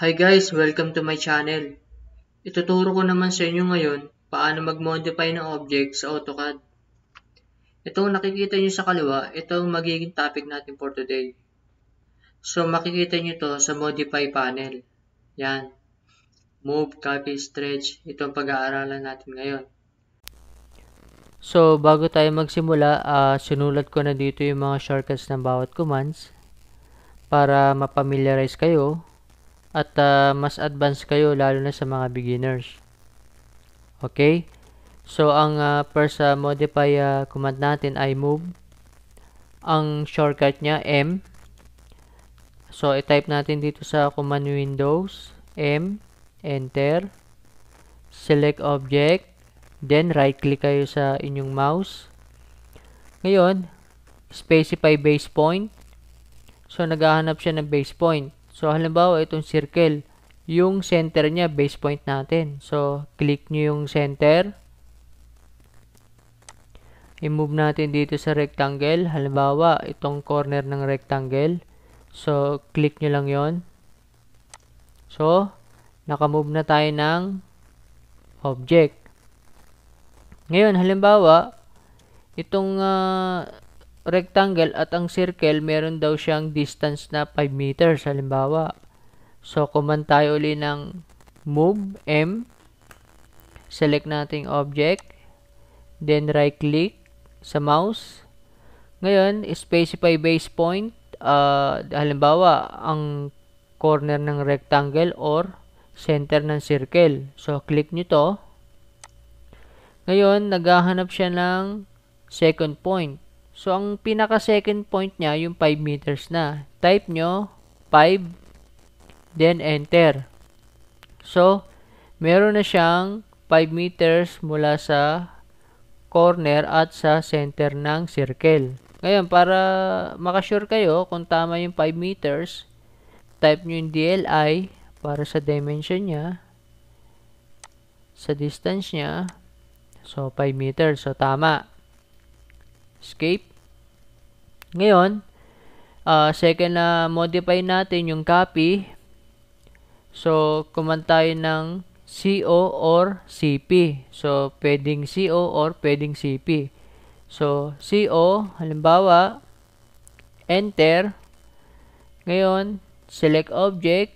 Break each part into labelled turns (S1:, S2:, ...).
S1: Hi guys! Welcome to my channel. Ituturo ko naman sa inyo ngayon paano mag-modify ng object sa AutoCAD. Ito nakikita nyo sa kaliwa, ito ang magiging topic natin for today. So makikita nyo to sa modify panel. Yan. Move, copy, stretch. Ito ang pag-aaralan natin ngayon. So bago tayo magsimula, uh, sinulat ko na dito yung mga shortcuts ng bawat commands para mapamiliarize kayo at uh, mas advanced kayo lalo na sa mga beginners. Okay? So, ang uh, first uh, modify uh, command natin ay move. Ang shortcut niya, M. So, i-type natin dito sa command windows, M, enter, select object, then right-click kayo sa inyong mouse. Ngayon, specify base point. So, naghahanap siya ng base point. So, halimbawa, itong circle, yung center niya, base point natin. So, click nyo yung center. I-move natin dito sa rectangle. Halimbawa, itong corner ng rectangle. So, click nyo lang yon So, nakamove na tayo ng object. Ngayon, halimbawa, itong uh, rectangle at ang circle, meron daw siyang distance na 5 meters, halimbawa. So, command tayo ulit ng move, M. Select nating object. Then, right-click sa mouse. Ngayon, specify base point. Uh, halimbawa, ang corner ng rectangle or center ng circle. So, click nyo to. Ngayon, naghahanap siya ng second point. So, ang pinaka second point niya, yung 5 meters na. Type nyo, 5, then enter. So, meron na siyang 5 meters mula sa corner at sa center ng circle. Ngayon, para makasure kayo kung tama yung 5 meters, type nyo yung DLI para sa dimension niya, sa distance niya, so 5 meters, so tama. Escape. Ngayon, uh, second na uh, modify natin yung copy. So, kuman tayo ng CO or CP. So, pwedeng CO or pwedeng CP. So, CO, halimbawa, enter. Ngayon, select object.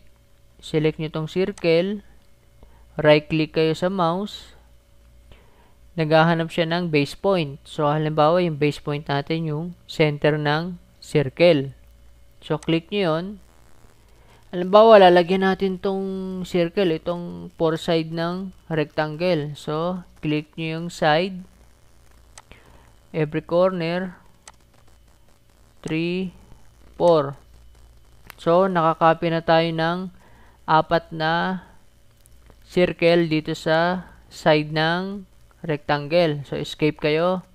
S1: Select nyo tong circle. Right click kayo sa mouse naghahanap siya ng base point. So, halimbawa, yung base point natin yung center ng circle. So, click nyo yun. Halimbawa, lalagyan natin tong circle, itong four side ng rectangle. So, click nyo yung side. Every corner. 3, 4. So, nakakopy na tayo ng apat na circle dito sa side ng rectangle. So, escape kayo.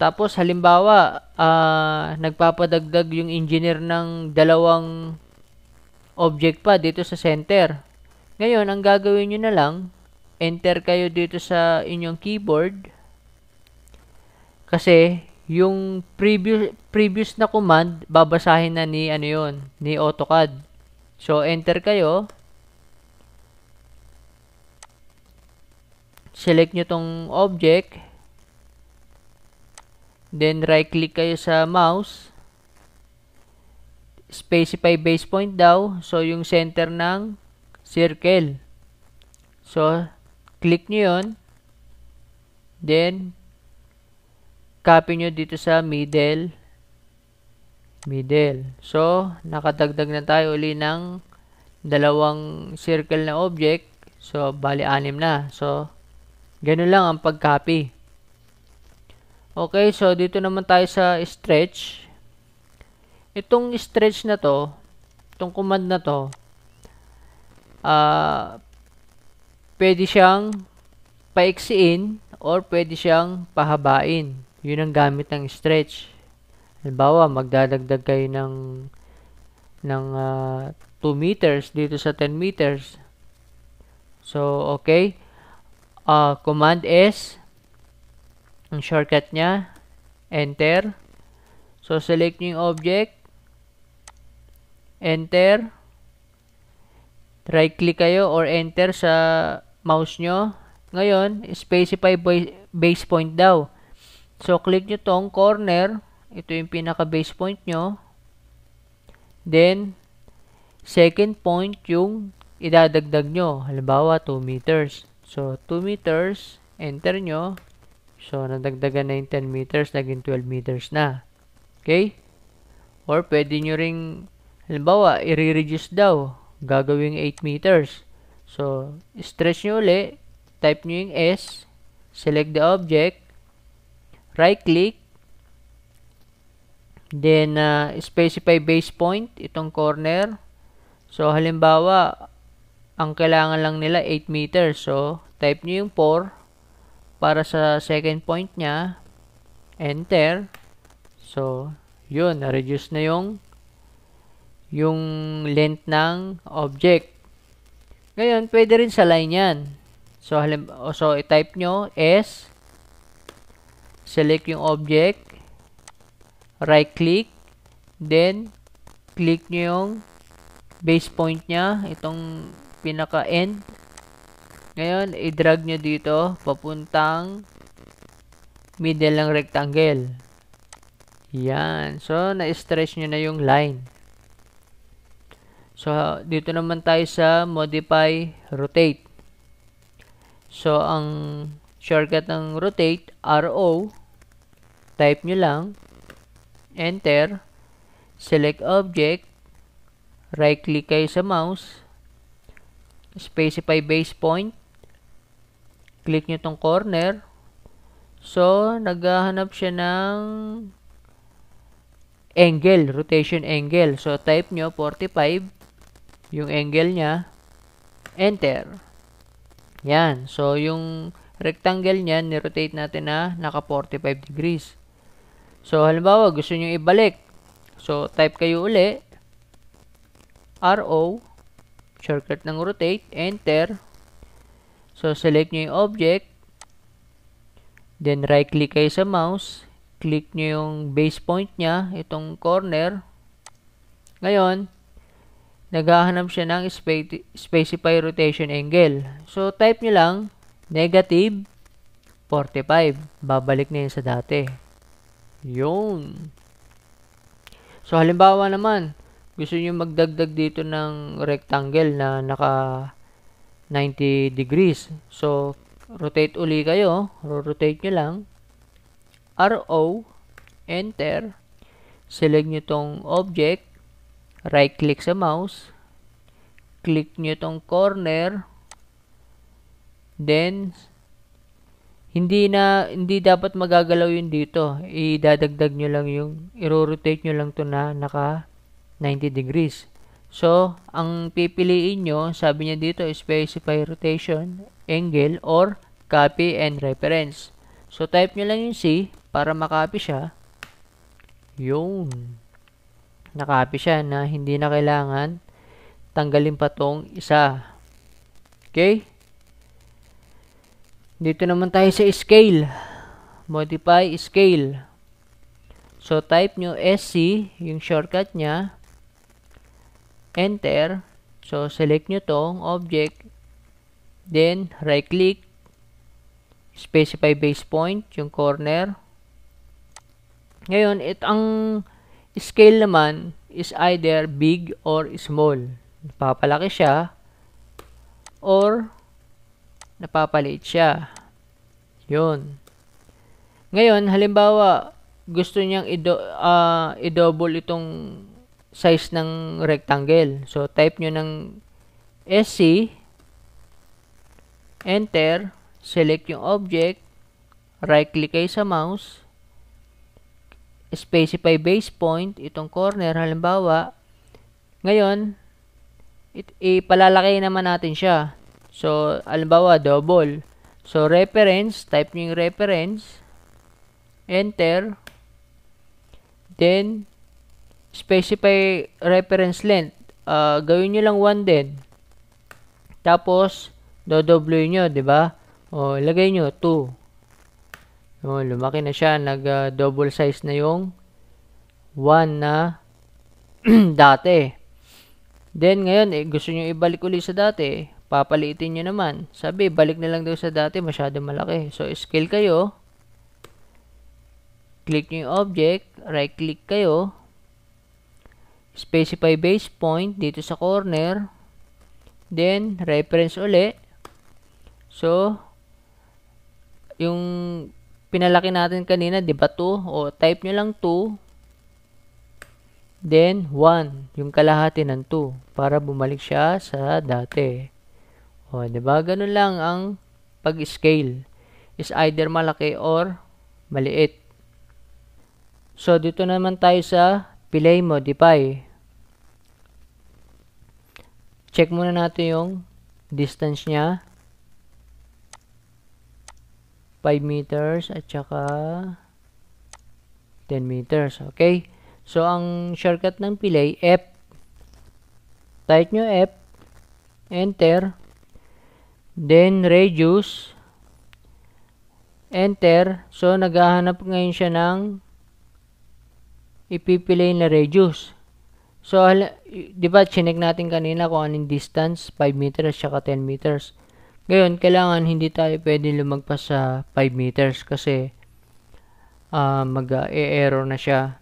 S1: Tapos, halimbawa, uh, nagpapadagdag yung engineer ng dalawang object pa dito sa center. Ngayon, ang gagawin nyo na lang, enter kayo dito sa inyong keyboard. Kasi, yung previous, previous na command, babasahin na ni, ano yun, ni AutoCAD. So, enter kayo. select nyo tong object. Then, right-click kayo sa mouse. Specify base point daw. So, yung center ng circle. So, click nyo yun. Then, copy nyo dito sa middle. Middle. So, nakadagdag na tayo uli ng dalawang circle na object. So, bali anim na. So, Ganun lang ang pag-copy. Okay, so dito naman tayo sa stretch. Itong stretch na to, itong command na to, uh, pwede siyang paiksiin or pwede siyang pahabain. Yun ang gamit ng stretch. Halimbawa, magdadagdag kayo ng ng uh, ah, 2 meters dito sa 10 meters. So, okay uh, Command S, ang shortcut niya, Enter. So, select nyo yung object, Enter, right-click kayo or Enter sa mouse nyo. Ngayon, specify base point daw. So, click nyo tong corner, ito yung pinaka-base point nyo. Then, second point yung idadagdag nyo. Halimbawa, 2 meters. So, 2 meters, enter nyo. So, nadagdagan na yung 10 meters, naging 12 meters na. Okay? Or, pwede nyo ring, halimbawa, i-reduce daw. Gagawing 8 meters. So, stretch nyo uli. Type nyo yung S. Select the object. Right-click. Then, uh, specify base point, itong corner. So, halimbawa, ang kailangan lang nila 8 meters. So, type nyo yung 4 para sa second point niya. Enter. So, yun. Na-reduce na yung yung length ng object. Ngayon, pwede rin sa line yan. So, halim, so i-type nyo S. Select yung object. Right-click. Then, click nyo yung base point niya. Itong pinaka-end. Ngayon, i-drag nyo dito papuntang middle ng rectangle. Yan. So, na-stretch nyo na yung line. So, dito naman tayo sa modify rotate. So, ang shortcut ng rotate, RO, type nyo lang, enter, select object, right click kayo sa mouse, specify base point. Click nyo tong corner. So, naghahanap siya ng angle, rotation angle. So, type nyo 45 yung angle niya. Enter. Yan. So, yung rectangle niya, nirotate natin na naka 45 degrees. So, halimbawa, gusto nyo ibalik. So, type kayo uli. RO shortcut ng rotate, enter. So, select nyo yung object. Then, right-click kayo sa mouse. Click nyo yung base point niya, itong corner. Ngayon, naghahanap siya ng specify rotation angle. So, type nyo lang, negative 45. Babalik na yun sa dati. Yun. So, halimbawa naman, gusto niyo magdagdag dito ng rectangle na naka 90 degrees. So, rotate uli kayo. Rotate nyo lang. RO. Enter. Select nyo tong object. Right click sa mouse. Click nyo tong corner. Then, hindi na, hindi dapat magagalaw yun dito. Idadagdag nyo lang yung, i-rotate nyo lang to na naka 90 degrees. So, ang pipiliin nyo, sabi niya dito, specify rotation, angle, or copy and reference. So, type nyo lang yung C para makopy siya. Yun. Nakopy siya na hindi na kailangan tanggalin pa tong isa. Okay? Dito naman tayo sa scale. Modify scale. So, type nyo SC, yung shortcut niya enter. So, select nyo tong object. Then, right-click. Specify base point, yung corner. Ngayon, it, ang scale naman is either big or small. Napapalaki siya or napapaliit siya. Yun. Ngayon, halimbawa, gusto niyang ido, ah, i-double itong size ng rectangle. So, type nyo ng SC, enter, select yung object, right click kayo sa mouse, specify base point, itong corner, halimbawa, ngayon, it, ipalalaki naman natin siya. So, halimbawa, double. So, reference, type nyo yung reference, enter, then, specify reference length. Uh, gawin nyo lang 1 din. Tapos, dodoblay nyo, di ba? O, ilagay nyo 2. O, lumaki na siya. Nag-double ah, size na yung 1 na dati. Then, ngayon, eh, gusto nyo ibalik ulit sa dati. papalitin nyo naman. Sabi, balik na lang daw sa dati. Masyado malaki. So, scale kayo. Click nyo yung object. Right-click kayo specify base point dito sa corner. Then, reference uli. So, yung pinalaki natin kanina, di ba 2? O, type nyo lang 2. Then, 1. Yung kalahati ng 2. Para bumalik siya sa dati. O, di ba? Ganun lang ang pag-scale. Is either malaki or maliit. So, dito naman tayo sa play Modify. Check muna natin yung distance niya. 5 meters at saka 10 meters. Okay? So, ang shortcut ng pilay, F. Type nyo F. Enter. Then, radius. Enter. So, naghahanap ngayon siya ng ipipilay na radius. So, di ba, chinek natin kanina kung anong distance, 5 meters, saka 10 meters. Ngayon, kailangan hindi tayo pwede lumagpas sa 5 meters kasi uh, mag-e-error na siya.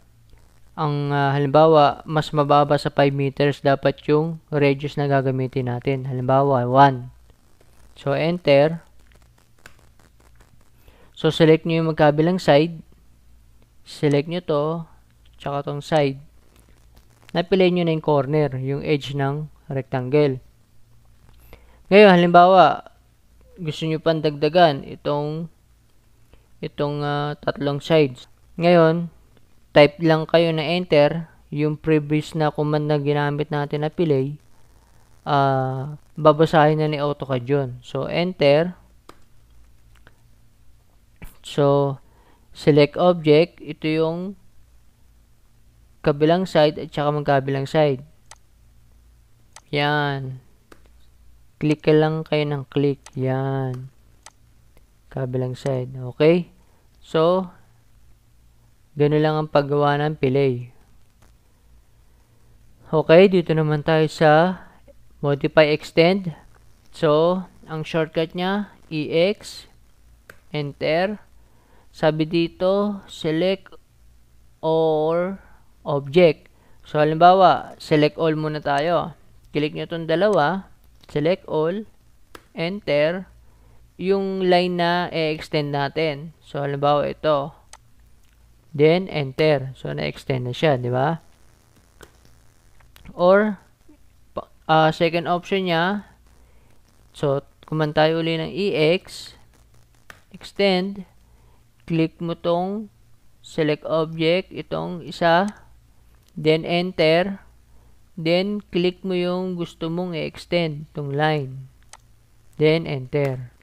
S1: Ang uh, halimbawa, mas mababa sa 5 meters dapat yung radius na gagamitin natin. Halimbawa, 1. So, enter. So, select nyo yung magkabilang side. Select nyo to, tsaka tong side napilay nyo na yung corner, yung edge ng rectangle. Ngayon, halimbawa, gusto nyo pang dagdagan itong itong uh, tatlong sides. Ngayon, type lang kayo na enter yung previous na command na ginamit natin na pilay. Uh, babasahin na ni AutoCAD yun. So, enter. So, select object. Ito yung kabilang side at saka magkabilang side. Yan. Click ka lang kayo ng click. Yan. Kabilang side. Okay? So, gano'n lang ang paggawa ng fillet. Okay, dito naman tayo sa modify extend. So, ang shortcut niya, EX, enter. Sabi dito, select or object. So, halimbawa, select all muna tayo. Click nyo itong dalawa, select all, enter, yung line na e-extend natin. So, halimbawa ito. Then, enter. So, na-extend na siya, di ba? Or, uh, second option niya, so, kumantay uli ng EX, extend, click mo tong select object, itong isa, Then, enter. Then, click mo yung gusto mong i-extend tong line. Then, enter.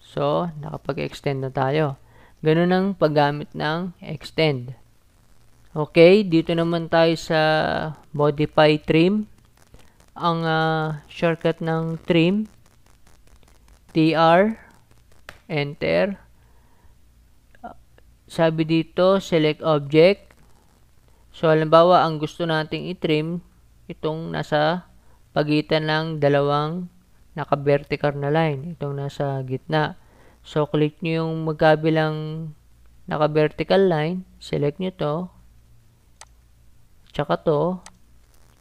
S1: So, nakapag-extend na tayo. Ganun ang paggamit ng extend. Okay, dito naman tayo sa modify trim. Ang uh, shortcut ng trim, tr, enter. Sabi dito, select object, So, halimbawa, ang gusto nating i-trim, itong nasa pagitan ng dalawang naka-vertical na line. Itong nasa gitna. So, click nyo yung magkabilang naka-vertical line. Select nyo to. Tsaka to.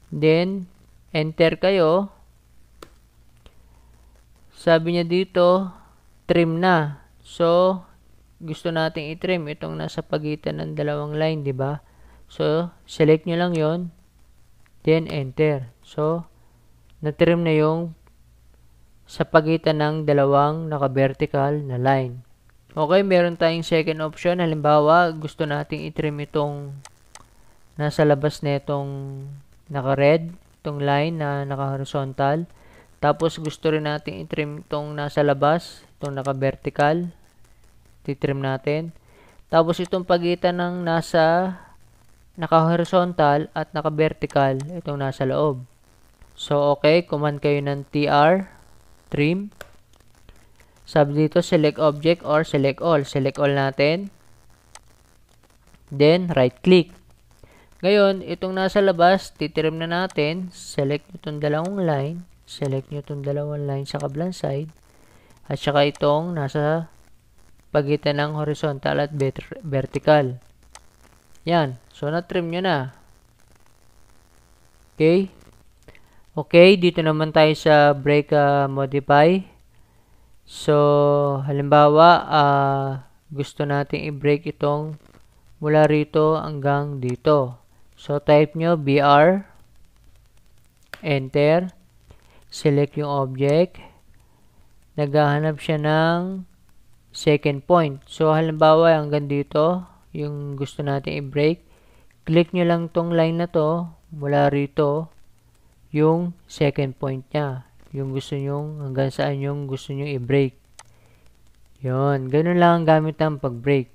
S1: Then, enter kayo. Sabi niya dito, trim na. So, gusto nating i-trim itong nasa pagitan ng dalawang line, di ba? So, select nyo lang yon Then, enter. So, natrim na yung sa pagitan ng dalawang naka-vertical na line. Okay, meron tayong second option. Halimbawa, gusto nating itrim itong nasa labas na itong naka-red, itong line na naka-horizontal. Tapos, gusto rin natin itrim itong nasa labas, itong naka-vertical. Titrim natin. Tapos, itong pagitan ng nasa naka-horizontal at naka-vertical itong nasa loob. So, okay, command kayo ng tr, trim. Sabi dito, select object or select all. Select all natin. Then, right-click. Ngayon, itong nasa labas, titrim na natin. Select nyo itong dalawang line. Select nyo itong dalawang line sa kablang side. At saka itong nasa pagitan ng horizontal at vertical. Yan. So, na-trim nyo na. Okay. Okay, dito naman tayo sa break uh, ah, modify. So, halimbawa, uh, gusto natin i-break itong mula rito hanggang dito. So, type nyo BR. Enter. Select yung object. Naghahanap siya ng second point. So, halimbawa, hanggang dito yung gusto natin i-break, click nyo lang tong line na to mula rito yung second point niya. Yung gusto nyo, hanggang saan yung gusto nyo i-break. Yun, ganun lang ang gamit ng pag-break.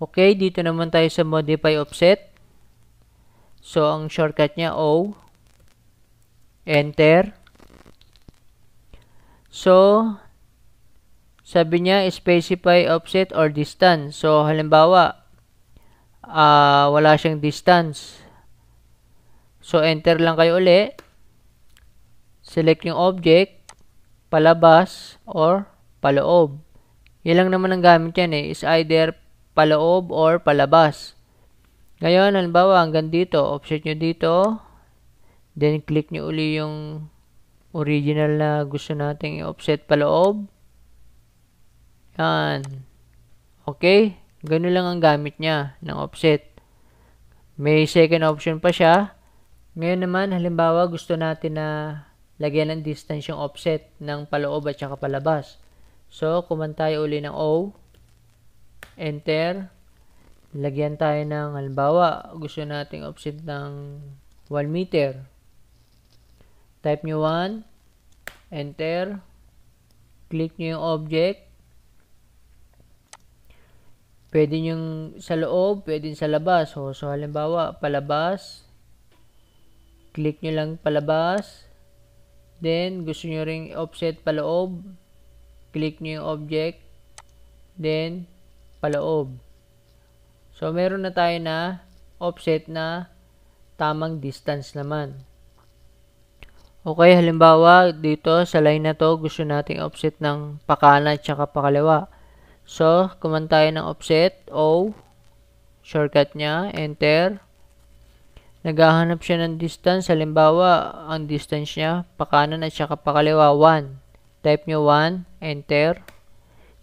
S1: Okay, dito naman tayo sa modify offset. So, ang shortcut niya, O. Enter. So, sabi niya, specify offset or distance. So, halimbawa, uh, wala siyang distance. So, enter lang kayo uli. Select yung object, palabas, or paloob. Yan lang naman ang gamit yan eh. Is either paloob or palabas. Ngayon, halimbawa, hanggang dito, offset nyo dito. Then, click nyo uli yung original na gusto nating i-offset paloob. Yan. Okay? Ganun lang ang gamit niya ng offset. May second option pa siya. Ngayon naman, halimbawa gusto natin na lagyan ng distance yung offset ng paloob at saka palabas. So, kuman tayo uli ng O. Enter. Lagyan tayo ng, halimbawa, gusto nating offset ng 1 meter. Type nyo 1. Enter. Click nyo yung object. Pwede yung sa loob, pwede sa labas. So, so halimbawa, palabas. Click nyo lang palabas. Then, gusto nyo ring offset paloob. Click nyo yung object. Then, paloob. So, meron na tayo na offset na tamang distance naman. Okay, halimbawa dito sa line na to gusto nating offset ng pakana at saka pakaliwa. So, kuman tayo ng offset, O. Shortcut niya, enter. Naghahanap siya ng distance. Halimbawa, ang distance niya, pakanan at saka pakaliwa, 1. Type nyo 1, enter.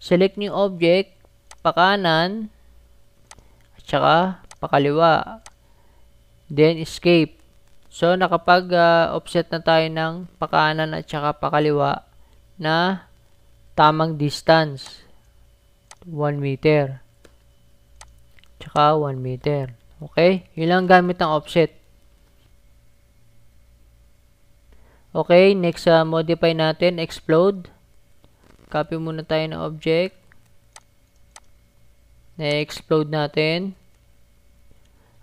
S1: Select nyo object, pakanan, at saka pakaliwa. Then, escape. So, nakapag-offset ah, uh, na tayo ng pakanan at saka pakaliwa na tamang distance. 1 meter. Tsaka 1 meter. Okay? Yun lang gamit ng offset. Okay, next uh, modify natin, explode. Copy muna tayo ng object. Na-explode natin.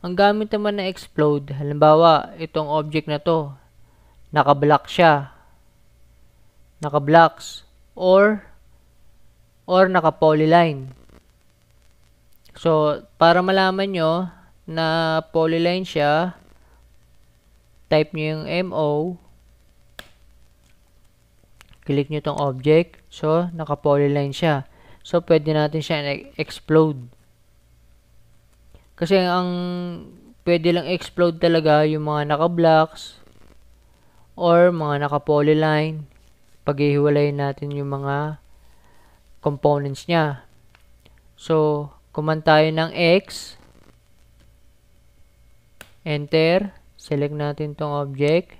S1: Ang gamit naman na explode, halimbawa, itong object na to, nakablock siya. Nakablocks. Or, or naka-polyline. So, para malaman nyo na polyline siya, type nyo yung MO, click nyo tong object, so, naka-polyline siya. So, pwede natin siya explode. Kasi ang pwede lang explode talaga yung mga naka-blocks or mga naka-polyline. Paghihiwalay natin yung mga components niya. So, kuman tayo ng X. Enter. Select natin tong object.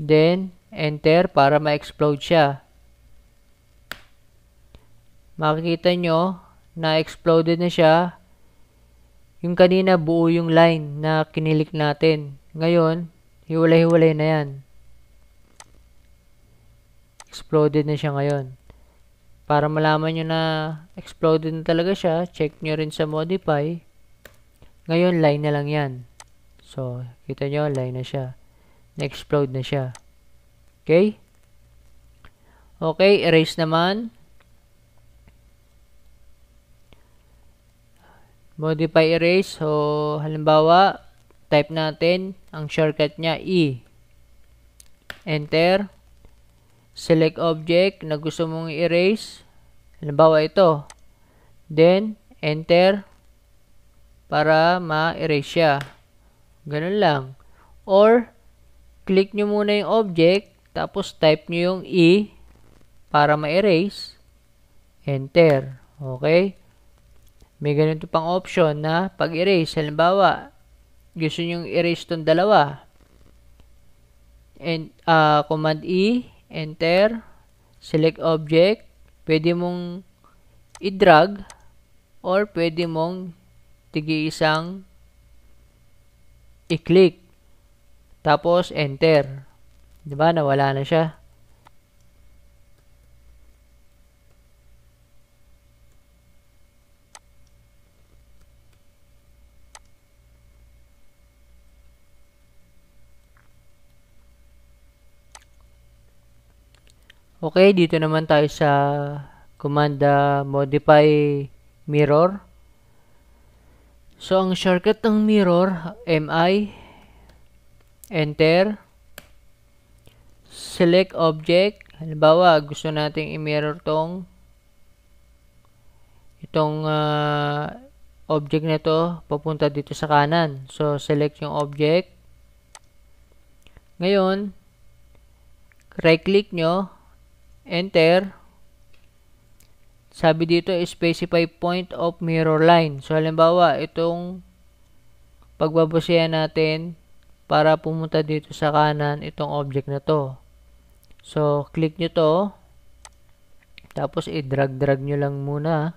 S1: Then, enter para ma-explode siya. Makikita nyo, na-exploded na siya. Yung kanina, buo yung line na kinilik natin. Ngayon, hiwalay-hiwalay na yan. Exploded na siya ngayon para malaman nyo na exploded na talaga siya, check nyo rin sa modify. Ngayon, line na lang yan. So, kita nyo, line na siya. Na-explode na siya. Okay? Okay, erase naman. Modify erase. So, halimbawa, type natin, ang shortcut niya, E. Enter. Select object na gusto mong erase Halimbawa ito. Then, enter para ma-erase siya. Ganun lang. Or, click nyo muna yung object, tapos type nyo yung E para ma-erase. Enter. Okay? May ganito pang option na pag-erase. Halimbawa, gusto nyo erase tong dalawa. And, uh, command E, enter, select object, pwede mong i-drag or pwede mong tigi-isang i-click. Tapos, enter. 'Di ba? Nawala na siya. Okay, dito naman tayo sa commanda modify mirror. So, ang shortcut ng mirror, MI, enter, select object. Halimbawa, gusto nating i-mirror tong itong uh, object na to papunta dito sa kanan. So, select yung object. Ngayon, right-click nyo, Enter. Sabi dito, specify point of mirror line. So, halimbawa, itong pagbabasihan natin para pumunta dito sa kanan itong object na to. So, click nyo to. Tapos, i-drag-drag nyo lang muna.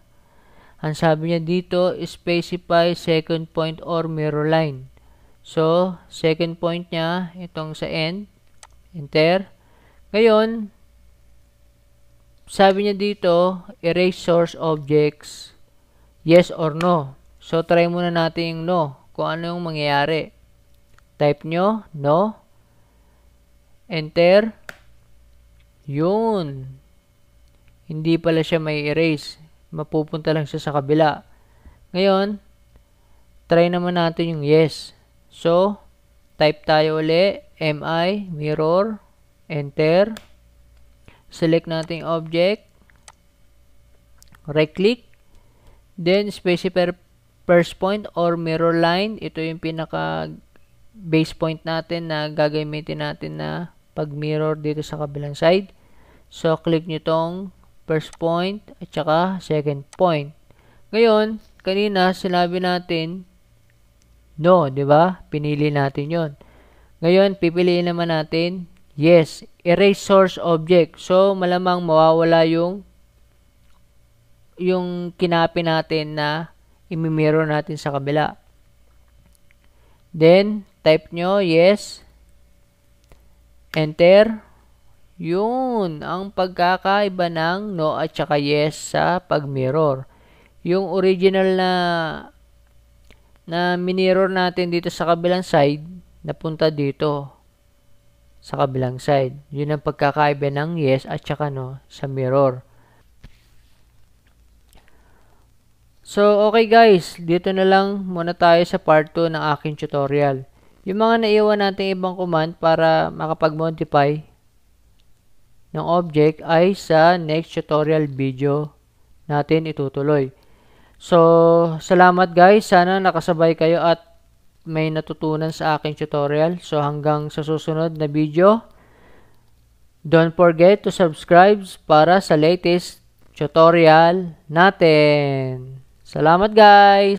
S1: Ang sabi niya dito, specify second point or mirror line. So, second point niya, itong sa end. Enter. Ngayon, sabi niya dito, erase source objects, yes or no. So, try muna natin yung no, kung ano yung mangyayari. Type nyo, no. Enter. Yun. Hindi pala siya may erase. Mapupunta lang siya sa kabila. Ngayon, try naman natin yung yes. So, type tayo uli, mi, mirror, enter. Enter select natin yung object, right click, then specify first point or mirror line, ito yung pinaka base point natin na gagamitin natin na pag mirror dito sa kabilang side. So, click nyo tong first point at saka second point. Ngayon, kanina sinabi natin no, 'di ba? Pinili natin 'yon. Ngayon, pipiliin naman natin Yes, erase source object. So, malamang mawawala yung yung kinapi natin na imimirror natin sa kabila. Then, type nyo, yes. Enter. Yun, ang pagkakaiba ng no at saka yes sa pagmirror. Yung original na na minirror natin dito sa kabilang side, napunta dito sa kabilang side. Yun ang pagkakaiba ng yes at saka no sa mirror. So, okay guys, dito na lang muna tayo sa part 2 ng aking tutorial. Yung mga naiwan nating ibang command para makapag-modify ng object ay sa next tutorial video natin itutuloy. So, salamat guys. Sana nakasabay kayo at may natutunan sa aking tutorial. So hanggang sa susunod na video, don't forget to subscribe para sa latest tutorial natin. Salamat guys!